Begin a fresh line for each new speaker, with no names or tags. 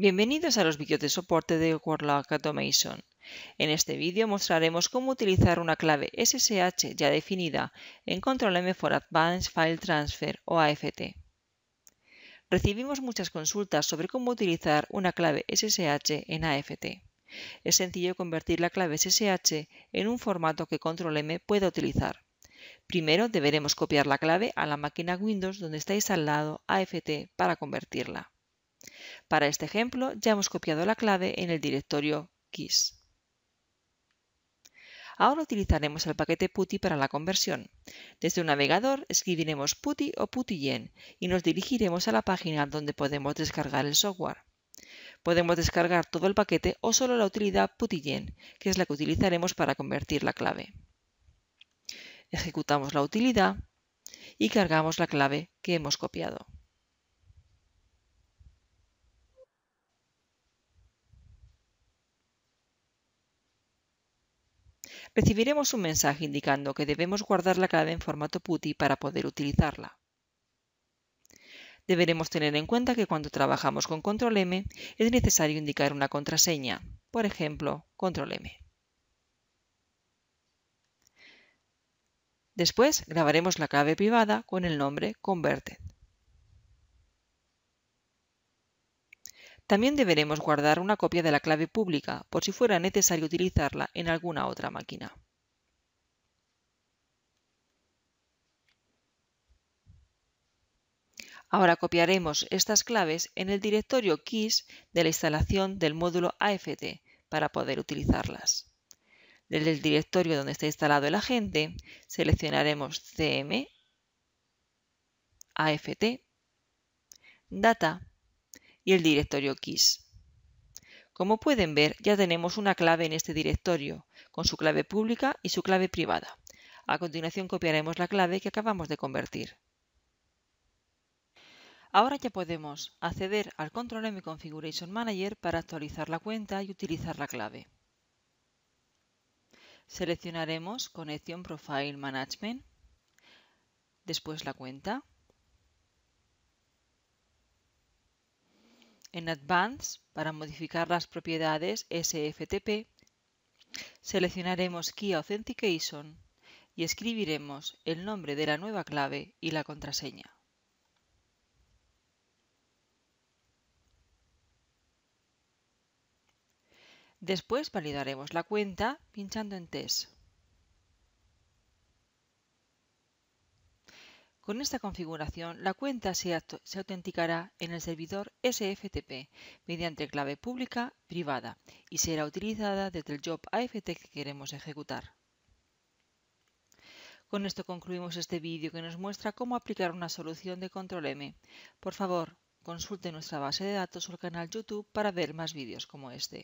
Bienvenidos a los vídeos de soporte de Warlock Automation. En este vídeo mostraremos cómo utilizar una clave SSH ya definida en Control M for Advanced File Transfer o AFT. Recibimos muchas consultas sobre cómo utilizar una clave SSH en AFT. Es sencillo convertir la clave SSH en un formato que Control M pueda utilizar. Primero deberemos copiar la clave a la máquina Windows donde está instalado AFT para convertirla. Para este ejemplo ya hemos copiado la clave en el directorio KISS. Ahora utilizaremos el paquete PuTTY para la conversión. Desde un navegador escribiremos PuTTY o Puttygen y nos dirigiremos a la página donde podemos descargar el software. Podemos descargar todo el paquete o solo la utilidad Puttygen, que es la que utilizaremos para convertir la clave. Ejecutamos la utilidad y cargamos la clave que hemos copiado. recibiremos un mensaje indicando que debemos guardar la clave en formato PuTTY para poder utilizarla. Deberemos tener en cuenta que cuando trabajamos con Control M es necesario indicar una contraseña, por ejemplo, Control M. Después grabaremos la clave privada con el nombre Converted. También deberemos guardar una copia de la clave pública por si fuera necesario utilizarla en alguna otra máquina. Ahora copiaremos estas claves en el directorio keys de la instalación del módulo AFT para poder utilizarlas. Desde el directorio donde está instalado el agente, seleccionaremos CM, AFT, Data y el directorio keys. Como pueden ver, ya tenemos una clave en este directorio, con su clave pública y su clave privada. A continuación copiaremos la clave que acabamos de convertir. Ahora ya podemos acceder al Control M Configuration Manager para actualizar la cuenta y utilizar la clave. Seleccionaremos Conexión Profile Management, después la cuenta En Advance, para modificar las propiedades SFTP, seleccionaremos Key Authentication y escribiremos el nombre de la nueva clave y la contraseña. Después validaremos la cuenta pinchando en Test. Con esta configuración, la cuenta se, autenticará en el servidor SFTP mediante clave pública privada y será utilizada desde el job AFT que queremos ejecutar. Con esto concluimos este vídeo que nos muestra cómo aplicar una solución de control M. Por favor, consulte nuestra base de datos o el canal YouTube para ver más vídeos como este.